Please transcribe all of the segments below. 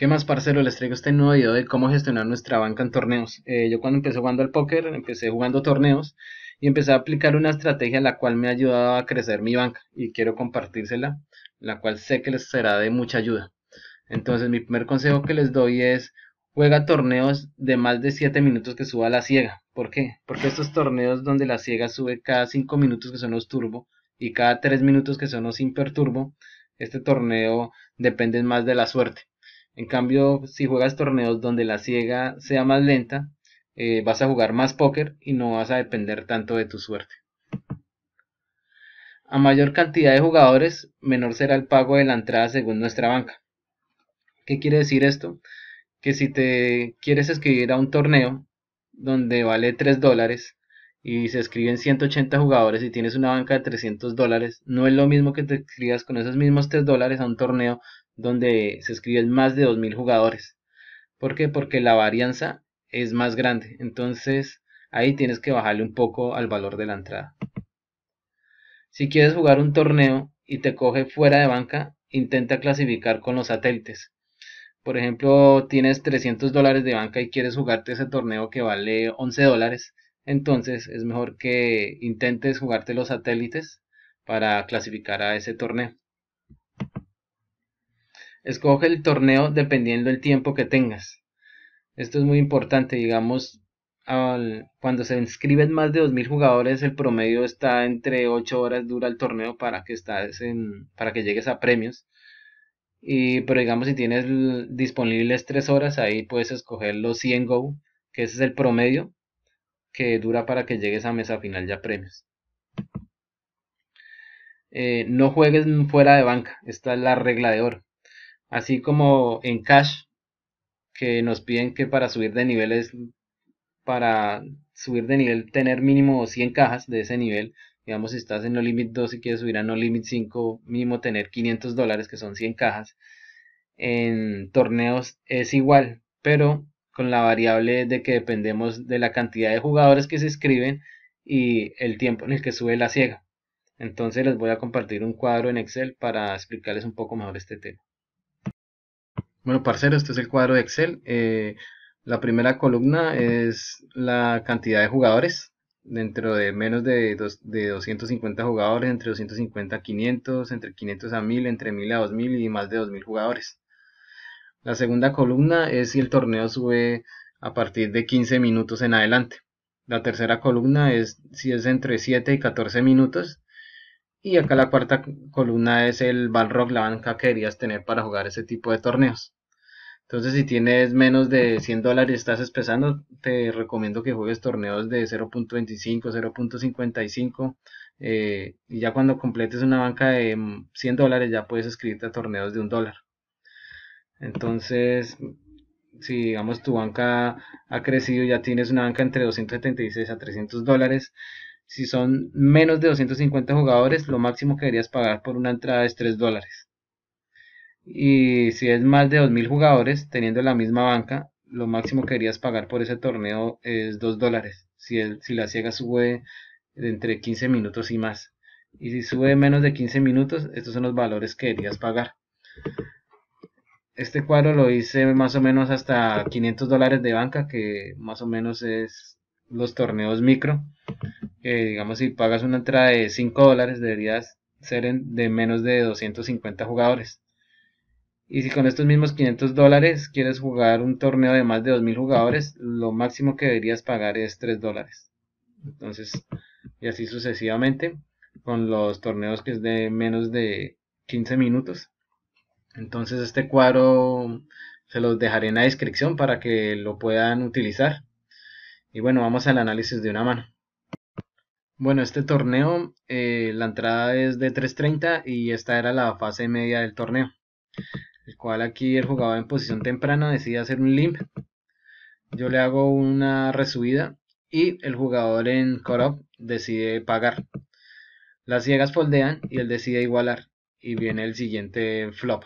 ¿Qué más, parcero? Les traigo este nuevo video de cómo gestionar nuestra banca en torneos. Eh, yo cuando empecé jugando al póker, empecé jugando torneos y empecé a aplicar una estrategia la cual me ha ayudado a crecer mi banca y quiero compartírsela, la cual sé que les será de mucha ayuda. Entonces, mi primer consejo que les doy es juega torneos de más de 7 minutos que suba la ciega. ¿Por qué? Porque estos torneos donde la ciega sube cada 5 minutos que son los turbo y cada 3 minutos que son los imperturbo, este torneo depende más de la suerte. En cambio, si juegas torneos donde la ciega sea más lenta, eh, vas a jugar más póker y no vas a depender tanto de tu suerte. A mayor cantidad de jugadores, menor será el pago de la entrada según nuestra banca. ¿Qué quiere decir esto? Que si te quieres escribir a un torneo donde vale 3 dólares y se escriben 180 jugadores y tienes una banca de 300 dólares, no es lo mismo que te escribas con esos mismos 3 dólares a un torneo donde se escriben más de 2.000 jugadores. ¿Por qué? Porque la varianza es más grande. Entonces ahí tienes que bajarle un poco al valor de la entrada. Si quieres jugar un torneo y te coge fuera de banca, intenta clasificar con los satélites. Por ejemplo, tienes 300 dólares de banca y quieres jugarte ese torneo que vale 11 dólares. Entonces es mejor que intentes jugarte los satélites para clasificar a ese torneo. Escoge el torneo dependiendo el tiempo que tengas. Esto es muy importante, digamos, cuando se inscriben más de 2.000 jugadores, el promedio está entre 8 horas dura el torneo para que, estás para que llegues a premios. Y, pero digamos, si tienes disponibles 3 horas, ahí puedes escoger los 100 Go, que ese es el promedio que dura para que llegues a mesa final ya premios. Eh, no juegues fuera de banca, esta es la regla de oro. Así como en Cash, que nos piden que para subir de niveles, para subir de nivel, tener mínimo 100 cajas de ese nivel. Digamos, si estás en No Limit 2 y quieres subir a No Limit 5, mínimo tener 500 dólares, que son 100 cajas. En torneos es igual, pero con la variable de que dependemos de la cantidad de jugadores que se escriben y el tiempo en el que sube la ciega. Entonces les voy a compartir un cuadro en Excel para explicarles un poco mejor este tema. Bueno, parceros, este es el cuadro de Excel. Eh, la primera columna es la cantidad de jugadores. Dentro de menos de, de 250 jugadores, entre 250 a 500, entre 500 a 1000, entre 1000 a 2000 y más de 2000 jugadores. La segunda columna es si el torneo sube a partir de 15 minutos en adelante. La tercera columna es si es entre 7 y 14 minutos y acá la cuarta columna es el Balrog, la banca que deberías tener para jugar ese tipo de torneos. Entonces, si tienes menos de 100 dólares y estás empezando, te recomiendo que juegues torneos de 0.25, 0.55. Eh, y ya cuando completes una banca de 100 dólares, ya puedes escribirte a torneos de 1 dólar. Entonces, si digamos tu banca ha crecido, ya tienes una banca entre 276 a 300 dólares, si son menos de 250 jugadores, lo máximo que deberías pagar por una entrada es 3 dólares. Y si es más de 2.000 jugadores, teniendo la misma banca, lo máximo que deberías pagar por ese torneo es 2 dólares. Si, la ciega sube entre 15 minutos y más. Y si sube menos de 15 minutos, estos son los valores que deberías pagar. Este cuadro lo hice más o menos hasta 500 dólares de banca, que más o menos es los torneos micro digamos, si pagas una entrada de 5 dólares, deberías ser de menos de 250 jugadores. Y si con estos mismos 500 dólares quieres jugar un torneo de más de 2.000 jugadores, lo máximo que deberías pagar es 3 dólares. Entonces, y así sucesivamente, con los torneos que es de menos de 15 minutos. Entonces, este cuadro se los dejaré en la descripción para que lo puedan utilizar. Y bueno, vamos al análisis de una mano. Bueno, este torneo, eh, la entrada es de 3.30 y esta era la fase media del torneo, el cual aquí el jugador en posición temprana decide hacer un limp, yo le hago una resubida y el jugador en cut decide pagar. Las ciegas foldean y él decide igualar y viene el siguiente flop,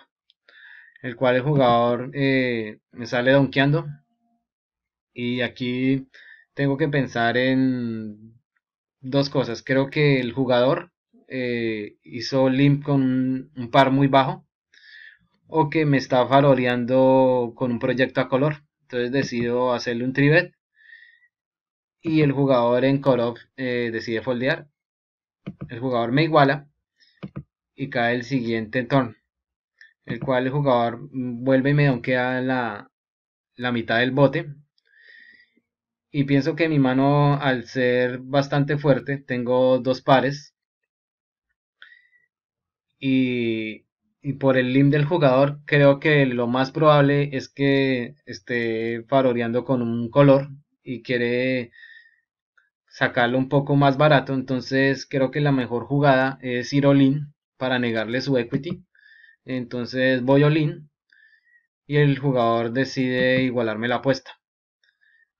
el cual el jugador eh, me sale donkeando y aquí tengo que pensar en dos cosas. Creo que el jugador eh, hizo limp con un, par muy bajo o que me está faroleando con un proyecto a color. Entonces decido hacerle un trivet y el jugador en color eh, decide foldear. El jugador me iguala y cae el siguiente turn, el cual el jugador vuelve y me donkea la, la mitad del bote y pienso que mi mano, al ser bastante fuerte, tengo dos pares. Y, por el lim del jugador, creo que lo más probable es que esté faroreando con un color y quiere sacarlo un poco más barato. Entonces, creo que la mejor jugada es ir all in para negarle su equity. Entonces, voy all in y el jugador decide igualarme la apuesta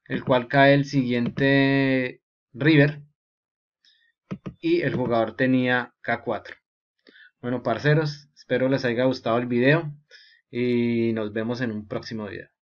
el cual cae el siguiente River y el jugador tenía K4. Bueno, parceros, espero les haya gustado el video y nos vemos en un próximo video.